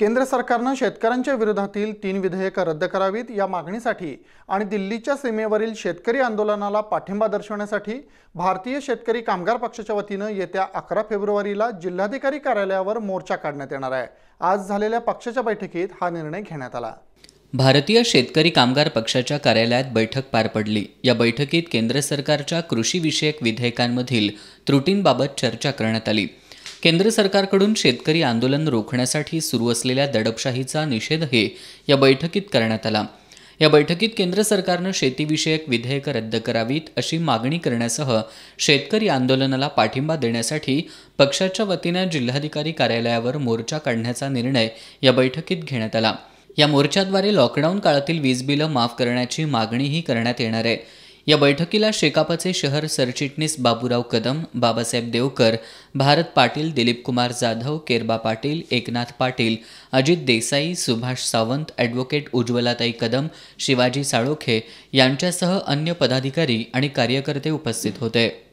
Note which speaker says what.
Speaker 1: केंद्र सरकारनं शेतकऱ्यांच्या विरोधातील तीन विधेयकं रद्द करावीत या मागणीसाठी आणि दिल्लीच्या सीमेवरील शेतकरी आंदोलनाला पाठिंबा दर्शवण्यासाठी भारतीय शेतकरी कामगार पक्षाच्या वतीनं येत्या अकरा फेब्रुवारीला जिल्हाधिकारी कार्यालयावर मोर्चा काढण्यात येणार आहे आज झालेल्या पक्षाच्या बैठकीत हा निर्णय घेण्यात आला
Speaker 2: भारतीय शेतकरी कामगार पक्षाच्या कार्यालयात बैठक पार पडली या बैठकीत केंद्र सरकारच्या कृषीविषयक विधेयकांमधील त्रुटींबाबत चर्चा करण्यात आली केंद्र सरकारकडून शेतकरी आंदोलन रोखण्यासाठी सुरू असलेल्या दडपशाहीचा निषेधही या बैठकीत करण्यात आला या बैठकीत केंद्र सरकारनं शेतीविषयक विधेयकं रद्द करावीत अशी मागणी करण्यासह शेतकरी आंदोलनाला पाठिंबा देण्यासाठी पक्षाच्या वतीनं जिल्हाधिकारी कार्यालयावर मोर्चा काढण्याचा निर्णय या बैठकीत घेण्यात आला या मोर्चाद्वारे लॉकडाऊन काळातील वीज बिलं माफ करण्याची मागणीही करण्यात येणार आहे या बैठकीला शेकापाचे शहर सरचिटणीस बाबूराव कदम बाबासाहेब देवकर भारत पाटील दिलीपकुमार जाधव केरबा पाटील एकनाथ पाटील अजित देसाई सुभाष सावंत ॲडव्होकेट उज्ज्वलाताई कदम शिवाजी साळोखे
Speaker 1: यांच्यासह अन्य पदाधिकारी आणि कार्यकर्ते उपस्थित होते